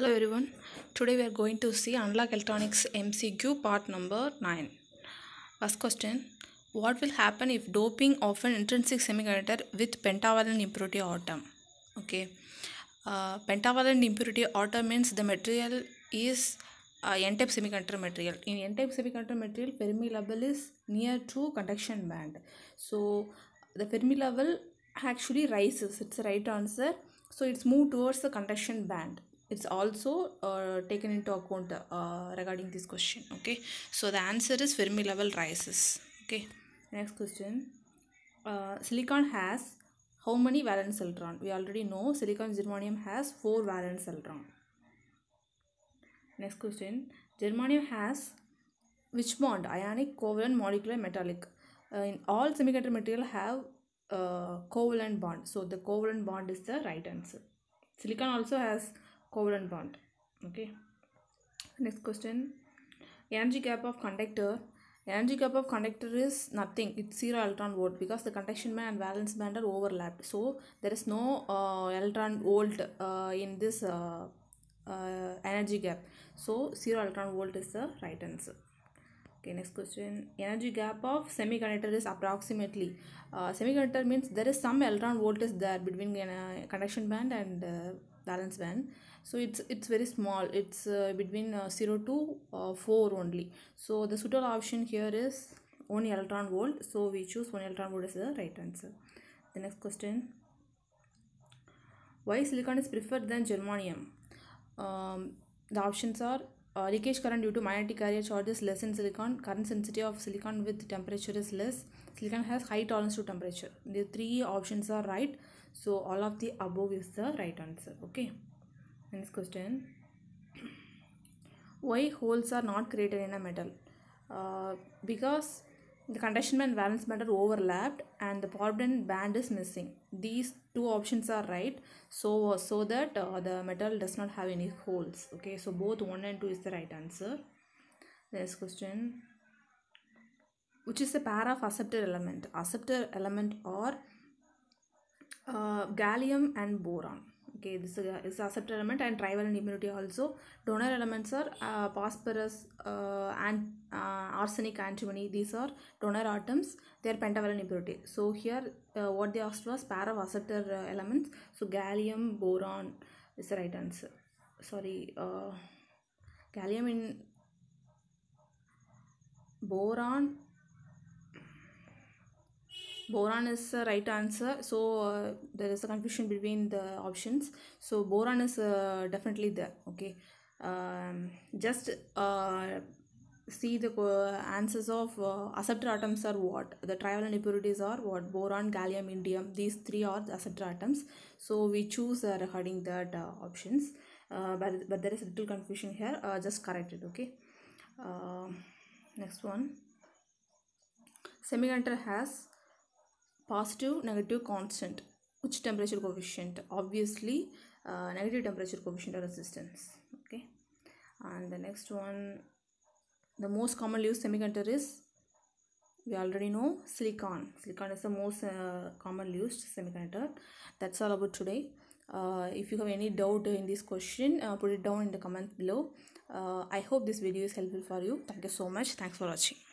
Hello everyone, today we are going to see Analog Electronics MCQ part number 9. First question, what will happen if doping of an intrinsic semiconductor with pentavalent impurity atom? Okay, uh, pentavalent impurity atom means the material is uh, n-type semiconductor material. In n-type semiconductor material, Fermi level is near to conduction band. So, the Fermi level actually rises, it's the right answer. So, it's moved towards the conduction band it's also uh, taken into account uh, regarding this question okay so the answer is fermi level rises okay next question uh, silicon has how many valence electron we already know silicon germanium has four valence electron next question germanium has which bond ionic covalent molecular metallic uh, in all semiconductor material have uh, covalent bond so the covalent bond is the right answer silicon also has covalent bond okay next question energy gap of conductor energy gap of conductor is nothing it's zero electron volt because the conduction band and valence band are overlapped so there is no uh, electron volt uh, in this uh, uh, energy gap so zero electron volt is the right answer okay next question energy gap of semiconductor is approximately uh, semiconductor means there is some electron volt is there between uh, conduction band and uh, balance band so it's it's very small it's uh, between uh, 0 to uh, 4 only so the suitable option here only electron volt so we choose 1 electron volt as the right answer the next question why silicon is preferred than germanium um, the options are uh, leakage current due to magnetic carrier charge is less in silicon. Current sensitivity of silicon with temperature is less. Silicon has high tolerance to temperature. The three options are right. So all of the above is the right answer. Okay. Next question. Why holes are not created in a metal? Uh, because the conduction band valence band are overlapped and the bobbin band is missing. These two options are right. So, so that uh, the metal does not have any holes. Okay, so both 1 and 2 is the right answer. Next question. Which is the pair of acceptor element? Acceptor element or uh, gallium and boron okay this is acceptor element and trivalent immunity also donor elements are uh, phosphorus uh, and uh, arsenic antimony these are donor atoms they are pentavalent impurity so here uh, what they asked was pair of acceptor uh, elements so gallium boron is the right answer sorry uh, gallium in boron boron is the right answer so uh, there is a confusion between the options so boron is uh, definitely there okay um, just uh, see the answers of uh, acceptor atoms are what the trivalent impurities are what boron gallium indium these three are the acceptor atoms so we choose uh, regarding that uh, options uh, but, but there is little confusion here uh, just correct it okay uh, next one semiconductor has positive negative constant which temperature coefficient obviously uh, negative temperature coefficient or resistance okay and the next one the most commonly used semiconductor is we already know silicon silicon is the most uh, commonly used semiconductor that's all about today uh, if you have any doubt in this question uh, put it down in the comment below uh, i hope this video is helpful for you thank you so much thanks for watching